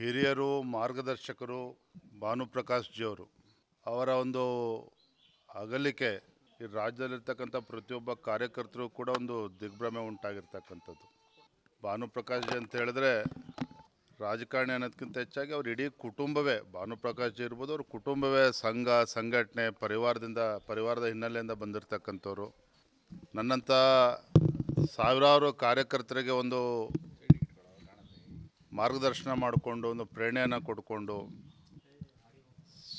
ಹಿರಿಯರು ಮಾರ್ಗದರ್ಶಕರು ಭಾನುಪ್ರಕಾಶ್ ಜಿಯವರು ಅವರ ಒಂದು ಅಗಲಿಕೆ ಈ ರಾಜ್ಯದಲ್ಲಿರ್ತಕ್ಕಂಥ ಪ್ರತಿಯೊಬ್ಬ ಕಾರ್ಯಕರ್ತರು ಕೂಡ ಒಂದು ದಿಗ್ಭ್ರಮೆ ಉಂಟಾಗಿರ್ತಕ್ಕಂಥದ್ದು ಭಾನುಪ್ರಕಾಶ್ ಜಿ ಅಂತ ಹೇಳಿದ್ರೆ ರಾಜಕಾರಣಿ ಅನ್ನೋದಕ್ಕಿಂತ ಹೆಚ್ಚಾಗಿ ಅವ್ರ ಇಡೀ ಕುಟುಂಬವೇ ಭಾನುಪ್ರಕಾಶ್ ಜಿ ಇರ್ಬೋದು ಅವ್ರ ಕುಟುಂಬವೇ ಸಂಘ ಸಂಘಟನೆ ಪರಿವಾರದಿಂದ ಪರಿವಾರದ ಹಿನ್ನೆಲೆಯಿಂದ ಬಂದಿರತಕ್ಕಂಥವ್ರು ನನ್ನಂಥ ಸಾವಿರಾರು ಕಾರ್ಯಕರ್ತರಿಗೆ ಒಂದು ಮಾರ್ಗದರ್ಶನ ಮಾಡಿಕೊಂಡು ಒಂದು ಪ್ರೇರಣೆಯನ್ನು ಕೊಡ್ಕೊಂಡು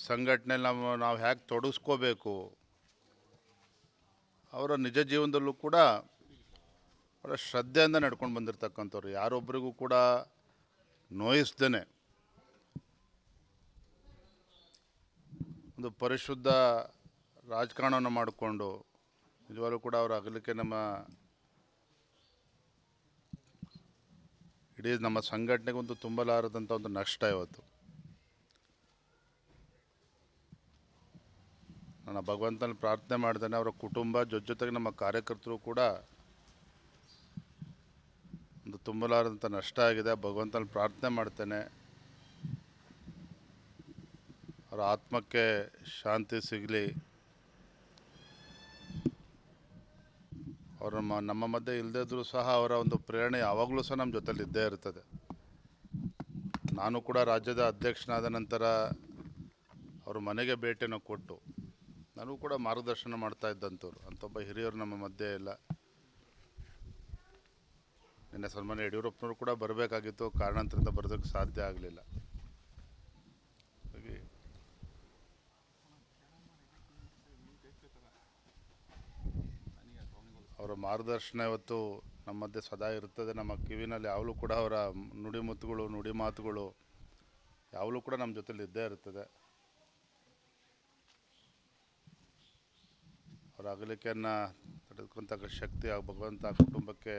ಸಂಘಟನೆ ನಾವು ನಾವು ಹೇಗೆ ತೊಡಗಿಸ್ಕೋಬೇಕು ಅವರ ನಿಜ ಜೀವನದಲ್ಲೂ ಕೂಡ ಅವರ ಶ್ರದ್ಧೆಯಿಂದ ನಡ್ಕೊಂಡು ಬಂದಿರತಕ್ಕಂಥವ್ರು ಯಾರೊಬ್ಬರಿಗೂ ಕೂಡ ನೋಯಿಸ್ದೇ ಒಂದು ಪರಿಶುದ್ಧ ರಾಜಕಾರಣವನ್ನು ಮಾಡಿಕೊಂಡು ನಿಜವಾಗ್ಲೂ ಕೂಡ ಅವರ ಅಗಲಿಕೆ ನಮ್ಮ ಇಡೀ ನಮ್ಮ ಸಂಘಟನೆಗೊಂದು ತುಂಬಲಾರದಂಥ ಒಂದು ನಷ್ಟ ಇವತ್ತು ನಾನು ಭಗವಂತನ ಪ್ರಾರ್ಥನೆ ಮಾಡಿದ್ದೇನೆ ಅವರ ಕುಟುಂಬ ಜೊತೆ ಜೊತೆಗೆ ನಮ್ಮ ಕಾರ್ಯಕರ್ತರು ಕೂಡ ಒಂದು ತುಂಬಲಾರದಂಥ ನಷ್ಟ ಆಗಿದೆ ಭಗವಂತನ ಪ್ರಾರ್ಥನೆ ಮಾಡ್ತೇನೆ ಅವರ ಆತ್ಮಕ್ಕೆ ಶಾಂತಿ ಸಿಗಲಿ ಅವರು ನಮ್ಮ ಮಧ್ಯೆ ಇಲ್ಲದಿದ್ದರೂ ಸಹ ಅವರ ಒಂದು ಪ್ರೇರಣೆ ಯಾವಾಗಲೂ ಸಹ ನಮ್ಮ ಜೊತೆಲಿ ಇದ್ದೇ ಇರ್ತದೆ ನಾನು ಕೂಡ ರಾಜ್ಯದ ಅಧ್ಯಕ್ಷನಾದ ನಂತರ ಅವರು ಮನೆಗೆ ಭೇಟಿಯನ್ನು ಕೊಟ್ಟು ನನಗೂ ಕೂಡ ಮಾರ್ಗದರ್ಶನ ಮಾಡ್ತಾ ಇದ್ದಂಥವ್ರು ಅಂಥೊಬ್ಬ ಹಿರಿಯರು ನಮ್ಮ ಮಧ್ಯೆ ಇಲ್ಲ ನಿನ್ನೆ ಸನ್ಮಾನ್ಯ ಯಡಿಯೂರಪ್ಪನವರು ಕೂಡ ಬರಬೇಕಾಗಿತ್ತು ಕಾರಣಾಂತರದಿಂದ ಬರೋದಕ್ಕೆ ಸಾಧ್ಯ ಆಗಲಿಲ್ಲ ಮಾರ್ಗದರ್ಶನ ಇವತ್ತು ನಮ್ಮ ಸದಾ ಇರುತ್ತದೆ ನಮ್ಮ ಕಿವಿನಲ್ಲಿ ಯಾವಾಗಲೂ ಕೂಡ ಅವರ ನುಡಿಮುತ್ತುಗಳು ನುಡಿ ಮಾತುಗಳು ಯಾವಾಗಲೂ ಕೂಡ ನಮ್ಮ ಜೊತೆಲಿ ಇದ್ದೇ ಇರುತ್ತದೆ ಅವರ ಅಗಲಿಕೆಯನ್ನು ತಡೆದುಕೊಂತ ಶಕ್ತಿ ಆ ಭಗವಂತ ಕುಟುಂಬಕ್ಕೆ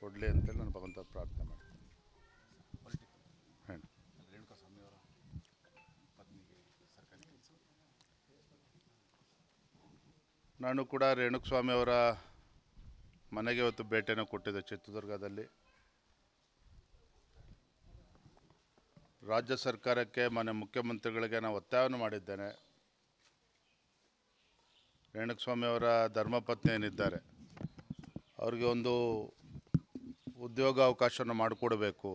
ಕೊಡಲಿ ಅಂತೇಳಿ ನಾನು ಭಗವಂತ ಪ್ರಾರ್ಥನೆ ಮಾಡ್ತೀನಿ ನಾನು ಕೂಡ ಅವರ ಮನೆಗೆ ಇವತ್ತು ಭೇಟಿಯನ್ನು ಕೊಟ್ಟಿದೆ ಚಿತ್ರದುರ್ಗದಲ್ಲಿ ರಾಜ್ಯ ಸರ್ಕಾರಕ್ಕೆ ಮನೆ ಮುಖ್ಯಮಂತ್ರಿಗಳಿಗೆ ನಾನು ಒತ್ತಾಯವನ್ನು ಮಾಡಿದ್ದೇನೆ ಅವರ ಧರ್ಮಪತ್ನಿ ಏನಿದ್ದಾರೆ ಅವ್ರಿಗೆ ಒಂದು ಉದ್ಯೋಗಾವಕಾಶವನ್ನು ಮಾಡಿಕೊಡಬೇಕು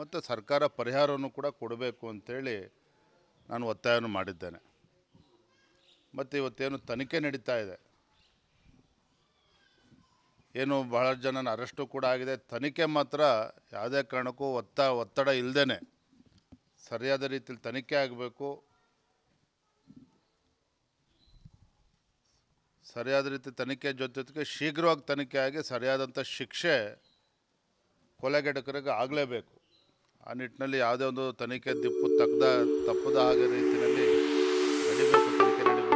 ಮತ್ತು ಸರ್ಕಾರ ಪರಿಹಾರವನ್ನು ಕೂಡ ಕೊಡಬೇಕು ಅಂಥೇಳಿ ನಾನು ಒತ್ತಾಯವನ್ನು ಮಾಡಿದ್ದೇನೆ ಮತ್ತು ಇವತ್ತೇನು ತನಿಖೆ ನಡೀತಾ ಇದೆ ಏನು ಬಹಳ ಜನನ ಅರೆಸ್ಟು ಕೂಡ ಆಗಿದೆ ತನಿಖೆ ಮಾತ್ರ ಯಾವುದೇ ಕಾರಣಕ್ಕೂ ಒತ್ತ ಒತ್ತಡ ಇಲ್ಲದೇ ಸರಿಯಾದ ರೀತಿಯಲ್ಲಿ ತನಿಖೆ ಆಗಬೇಕು ಸರಿಯಾದ ರೀತಿ ತನಿಖೆ ಜೊತೆ ಜೊತೆಗೆ ಶೀಘ್ರವಾಗಿ ತನಿಖೆ ಆಗಿ ಸರಿಯಾದಂಥ ಶಿಕ್ಷೆ ಕೊಲೆಗೆಡಕರಿಗೆ ಆಗಲೇಬೇಕು ಆ ನಿಟ್ಟಿನಲ್ಲಿ ಯಾವುದೇ ಒಂದು ತನಿಖೆ ದಿಪ್ಪು ತಗ್ದ ತಪ್ಪದ ಹಾಗೆ ರೀತಿಯಲ್ಲಿ ನಡೀಬೇಕು ತನಿಖೆ ನಡೀಬೇಕು